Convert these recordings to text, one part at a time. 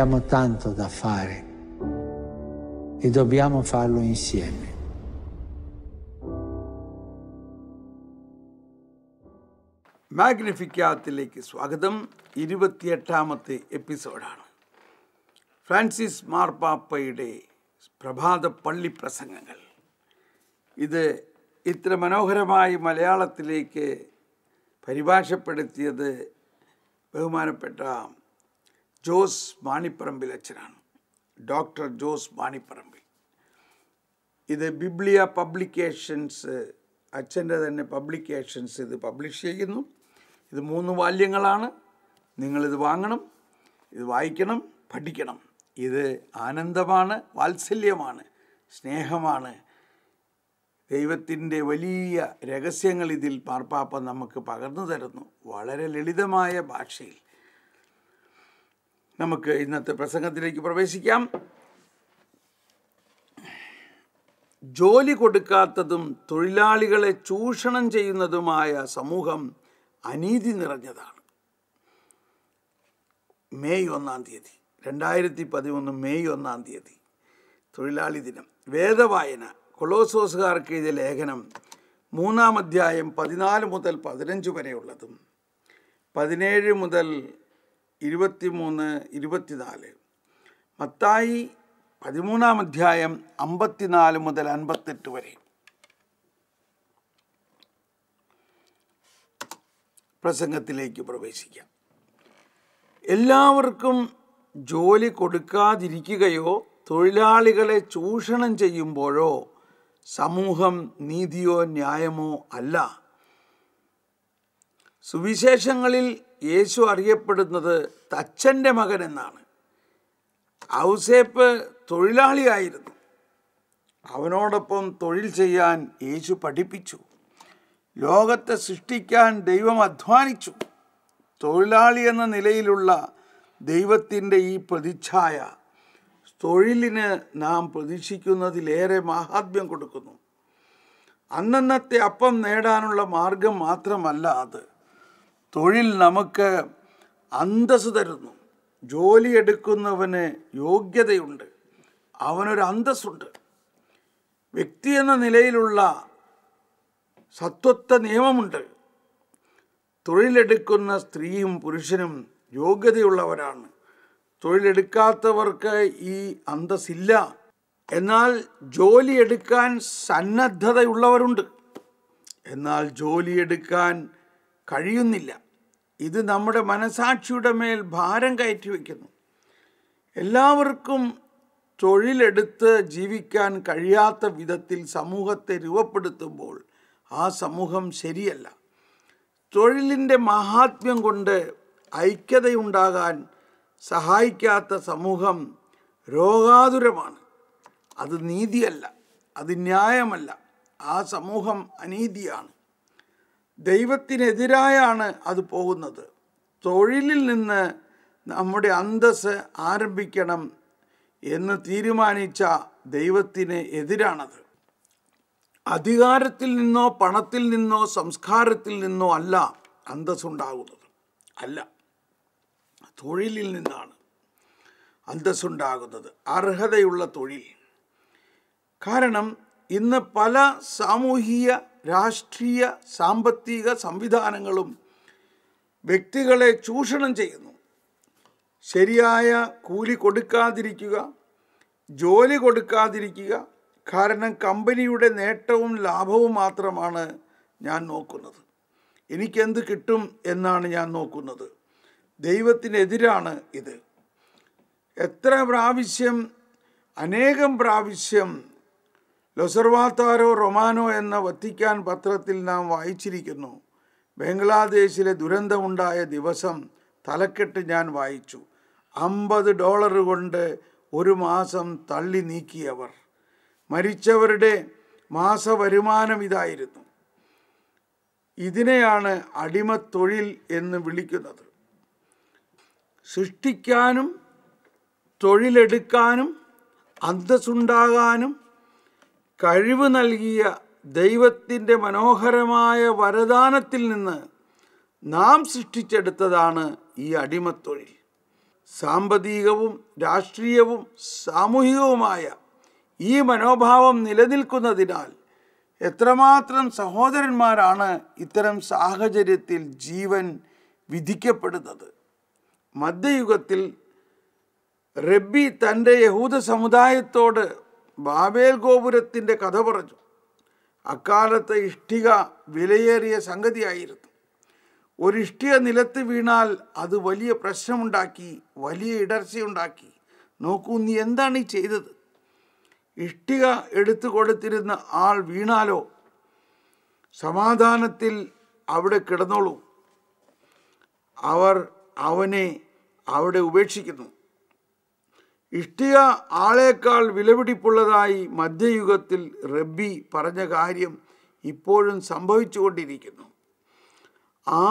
Abbiamo tanto da fare e dobbiamo farlo insieme. മാഗ്നിഫിക്കാത്തിലേക്ക് സ്വാഗതം ഇരുപത്തിയെട്ടാമത്തെ എപ്പിസോഡാണ് ഫ്രാൻസിസ് മാർപ്പാപ്പയുടെ പ്രഭാത പള്ളി പ്രസംഗങ്ങൾ ഇത് ഇത്ര മനോഹരമായി മലയാളത്തിലേക്ക് പരിഭാഷപ്പെടുത്തിയത് ബഹുമാനപ്പെട്ട ജോസ് മാണിപ്പറമ്പിൽ അച്ഛനാണ് ഡോക്ടർ ജോസ് മാണിപ്പറമ്പിൽ ഇത് ബിബ്ലിയ പബ്ലിക്കേഷൻസ് അച്ഛൻ്റെ തന്നെ പബ്ലിക്കേഷൻസ് ഇത് പബ്ലിഷ് ചെയ്യുന്നു ഇത് മൂന്ന് വാല്യങ്ങളാണ് നിങ്ങളിത് വാങ്ങണം ഇത് വായിക്കണം പഠിക്കണം ഇത് ആനന്ദമാണ് വാത്സല്യമാണ് സ്നേഹമാണ് ദൈവത്തിൻ്റെ വലിയ രഹസ്യങ്ങൾ ഇതിൽ പാർപ്പാപ്പ നമുക്ക് പകർന്നു തരുന്നു വളരെ ലളിതമായ ഭാഷയിൽ നമുക്ക് ഇന്നത്തെ പ്രസംഗത്തിലേക്ക് പ്രവേശിക്കാം ജോലി കൊടുക്കാത്തതും തൊഴിലാളികളെ ചൂഷണം ചെയ്യുന്നതുമായ സമൂഹം അനീതി നിറഞ്ഞതാണ് മെയ് ഒന്നാം തീയതി രണ്ടായിരത്തി പതിമൂന്ന് മെയ് ഒന്നാം തീയതി തൊഴിലാളി ദിനം വേദവായന കൊളോസോസുകാർക്ക് എഴുതിയ ലേഖനം മൂന്നാം അധ്യായം പതിനാല് മുതൽ പതിനഞ്ച് വരെയുള്ളതും പതിനേഴ് മുതൽ ഇരുപത്തിമൂന്ന് ഇരുപത്തിനാല് മത്തായി പതിമൂന്നാം അധ്യായം അമ്പത്തിനാല് മുതൽ അൻപത്തെട്ട് വരെ പ്രസംഗത്തിലേക്ക് പ്രവേശിക്കാം എല്ലാവർക്കും ജോലി കൊടുക്കാതിരിക്കുകയോ തൊഴിലാളികളെ ചൂഷണം ചെയ്യുമ്പോഴോ സമൂഹം നീതിയോ ന്യായമോ അല്ല സുവിശേഷങ്ങളിൽ യേശു അറിയപ്പെടുന്നത് തച്ചൻ്റെ മകൻ എന്നാണ് ഔസേപ്പ് തൊഴിലാളിയായിരുന്നു അവനോടൊപ്പം തൊഴിൽ ചെയ്യാൻ യേശു പഠിപ്പിച്ചു ലോകത്തെ സൃഷ്ടിക്കാൻ ദൈവം അധ്വാനിച്ചു തൊഴിലാളി എന്ന നിലയിലുള്ള ദൈവത്തിൻ്റെ ഈ പ്രതിച്ഛായ തൊഴിലിന് നാം പ്രതീക്ഷിക്കുന്നതിലേറെ മാഹാത്മ്യം കൊടുക്കുന്നു അന്നന്നത്തെ അപ്പം നേടാനുള്ള മാർഗം മാത്രമല്ല അത് തൊഴിൽ നമുക്ക് അന്തസ് തരുന്നു ജോലി എടുക്കുന്നവന് യോഗ്യതയുണ്ട് അവനൊരു അന്തസ്സുണ്ട് വ്യക്തി എന്ന നിലയിലുള്ള സത്വത്വ നിയമമുണ്ട് തൊഴിലെടുക്കുന്ന സ്ത്രീയും പുരുഷനും യോഗ്യതയുള്ളവരാണ് തൊഴിലെടുക്കാത്തവർക്ക് ഈ അന്തസ്സില്ല എന്നാൽ ജോലി എടുക്കാൻ സന്നദ്ധതയുള്ളവരുണ്ട് എന്നാൽ ജോലിയെടുക്കാൻ കഴിയുന്നില്ല ഇത് നമ്മുടെ മനസാക്ഷിയുടെ മേൽ ഭാരം കയറ്റി വയ്ക്കുന്നു എല്ലാവർക്കും തൊഴിലെടുത്ത് ജീവിക്കാൻ കഴിയാത്ത വിധത്തിൽ സമൂഹത്തെ രൂപപ്പെടുത്തുമ്പോൾ ആ സമൂഹം ശരിയല്ല തൊഴിലിൻ്റെ മഹാത്മ്യം കൊണ്ട് ഐക്യതയുണ്ടാകാൻ സഹായിക്കാത്ത സമൂഹം രോഗാതുരമാണ് അത് നീതിയല്ല അത് ന്യായമല്ല ആ സമൂഹം അനീതിയാണ് ദൈവത്തിനെതിരായാണ് അത് പോകുന്നത് തൊഴിലിൽ നിന്ന് നമ്മുടെ അന്തസ് ആരംഭിക്കണം എന്ന് തീരുമാനിച്ച ദൈവത്തിന് എതിരാണത് അധികാരത്തിൽ നിന്നോ പണത്തിൽ നിന്നോ സംസ്കാരത്തിൽ നിന്നോ അല്ല അന്തസ്സുണ്ടാകുന്നത് അല്ല തൊഴിലിൽ നിന്നാണ് അന്തസ്സുണ്ടാകുന്നത് അർഹതയുള്ള തൊഴിൽ കാരണം ഇന്ന് പല സാമൂഹിക രാഷ്ട്രീയ സാമ്പത്തിക സംവിധാനങ്ങളും വ്യക്തികളെ ചൂഷണം ചെയ്യുന്നു ശരിയായ കൂലി കൊടുക്കാതിരിക്കുക ജോലി കൊടുക്കാതിരിക്കുക കാരണം കമ്പനിയുടെ നേട്ടവും ലാഭവും മാത്രമാണ് ഞാൻ നോക്കുന്നത് എനിക്കെന്ത് കിട്ടും എന്നാണ് ഞാൻ നോക്കുന്നത് ദൈവത്തിനെതിരാണ് ഇത് എത്ര പ്രാവശ്യം അനേകം പ്രാവശ്യം ലൊസർവാത്താരോ റൊമാനോ എന്ന വത്തിക്കാൻ പത്രത്തിൽ നാം വായിച്ചിരിക്കുന്നു ബംഗ്ലാദേശിലെ ദുരന്തമുണ്ടായ ദിവസം തലക്കെട്ട് ഞാൻ വായിച്ചു അമ്പത് ഡോളർ കൊണ്ട് ഒരു മാസം തള്ളി നീക്കിയവർ മരിച്ചവരുടെ മാസ വരുമാനം ഇതായിരുന്നു ഇതിനെയാണ് അടിമത്തൊഴിൽ എന്ന് വിളിക്കുന്നത് സൃഷ്ടിക്കാനും തൊഴിലെടുക്കാനും അന്തസ്സുണ്ടാകാനും കഴിവ് നൽകിയ ദൈവത്തിൻ്റെ മനോഹരമായ വരദാനത്തിൽ നിന്ന് നാം സൃഷ്ടിച്ചെടുത്തതാണ് ഈ അടിമത്തൊഴിൽ സാമ്പത്തികവും രാഷ്ട്രീയവും സാമൂഹികവുമായ ഈ മനോഭാവം നിലനിൽക്കുന്നതിനാൽ എത്രമാത്രം സഹോദരന്മാരാണ് ഇത്തരം സാഹചര്യത്തിൽ ജീവൻ വിധിക്കപ്പെടുന്നത് മധ്യയുഗത്തിൽ റബ്ബി തൻ്റെ യഹൂദ സമുദായത്തോട് ബാബേൽ ഗോപുരത്തിൻ്റെ കഥ പറഞ്ഞു അക്കാലത്തെ ഇഷ്ടിക വിലയേറിയ സംഗതിയായിരുന്നു ഒരു ഇഷ്ടിക നിലത്ത് വീണാൽ അത് വലിയ പ്രശ്നമുണ്ടാക്കി വലിയ ഇടർച്ചയുണ്ടാക്കി നോക്കൂ നീ എന്താണ് ഈ ചെയ്തത് ഇഷ്ടിക എടുത്തു കൊടുത്തിരുന്ന ആൾ വീണാലോ സമാധാനത്തിൽ അവിടെ കിടന്നോളൂ അവർ അവനെ അവിടെ ഉപേക്ഷിക്കുന്നു ഇഷ്ടിക ആളേക്കാൾ വിലപിടിപ്പുള്ളതായി മധ്യയുഗത്തിൽ റബ്ബി പറഞ്ഞ കാര്യം ഇപ്പോഴും സംഭവിച്ചുകൊണ്ടിരിക്കുന്നു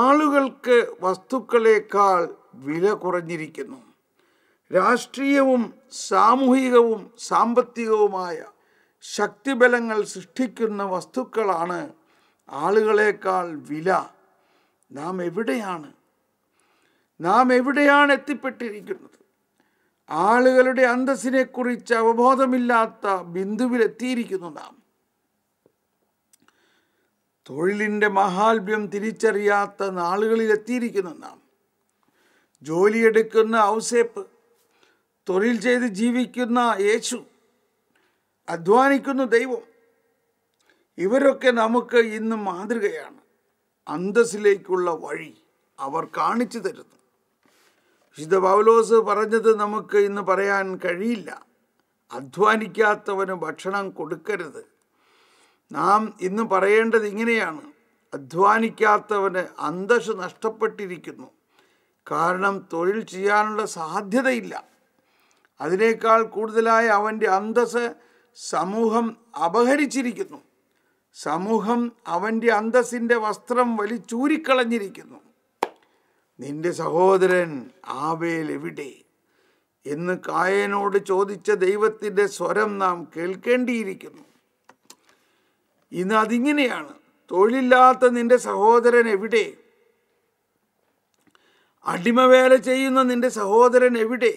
ആളുകൾക്ക് വസ്തുക്കളേക്കാൾ വില കുറഞ്ഞിരിക്കുന്നു രാഷ്ട്രീയവും സാമൂഹികവും സാമ്പത്തികവുമായ ശക്തിബലങ്ങൾ സൃഷ്ടിക്കുന്ന വസ്തുക്കളാണ് ആളുകളേക്കാൾ വില നാം എവിടെയാണ് നാം എവിടെയാണ് എത്തിപ്പെട്ടിരിക്കുന്നത് ആളുകളുടെ അന്തസ്സിനെ കുറിച്ച് അവബോധമില്ലാത്ത ബിന്ദുവിലെത്തിയിരിക്കുന്നു നാം തൊഴിലിൻ്റെ മഹാത്ഭ്യം തിരിച്ചറിയാത്ത നാളുകളിലെത്തിയിരിക്കുന്നു നാം ജോലിയെടുക്കുന്ന ഔസേപ്പ് തൊഴിൽ ചെയ്ത് ജീവിക്കുന്ന യേശു അധ്വാനിക്കുന്ന ദൈവം ഇവരൊക്കെ നമുക്ക് ഇന്ന് മാതൃകയാണ് അന്തസ്സിലേക്കുള്ള വഴി അവർ കാണിച്ചു തരുന്നു വിശുദ്ധ പൗലോസ് പറഞ്ഞത് നമുക്ക് ഇന്ന് പറയാൻ കഴിയില്ല അധ്വാനിക്കാത്തവന് ഭക്ഷണം കൊടുക്കരുത് നാം ഇന്ന് പറയേണ്ടത് ഇങ്ങനെയാണ് അധ്വാനിക്കാത്തവന് അന്തസ് നഷ്ടപ്പെട്ടിരിക്കുന്നു കാരണം തൊഴിൽ ചെയ്യാനുള്ള സാധ്യതയില്ല അതിനേക്കാൾ കൂടുതലായി അവൻ്റെ അന്തസ് സമൂഹം അപഹരിച്ചിരിക്കുന്നു സമൂഹം അവൻ്റെ അന്തസ്സിൻ്റെ വസ്ത്രം വലിച്ചൂരിക്കളഞ്ഞിരിക്കുന്നു നിന്റെ സഹോദരൻ ആബേൽ എവിടെ എന്ന് കായനോട് ചോദിച്ച ദൈവത്തിൻ്റെ സ്വരം നാം കേൾക്കേണ്ടിയിരിക്കുന്നു ഇന്ന് അതിങ്ങനെയാണ് തൊഴിലില്ലാത്ത നിന്റെ സഹോദരൻ എവിടെ അടിമവേല ചെയ്യുന്ന നിന്റെ സഹോദരൻ എവിടെ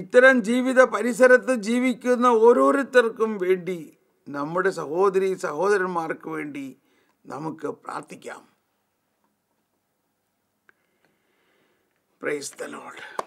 ഇത്തരം ജീവിത പരിസരത്ത് ജീവിക്കുന്ന ഓരോരുത്തർക്കും വേണ്ടി നമ്മുടെ സഹോദരി സഹോദരന്മാർക്ക് വേണ്ടി നമുക്ക് പ്രാർത്ഥിക്കാം Praise the Lord.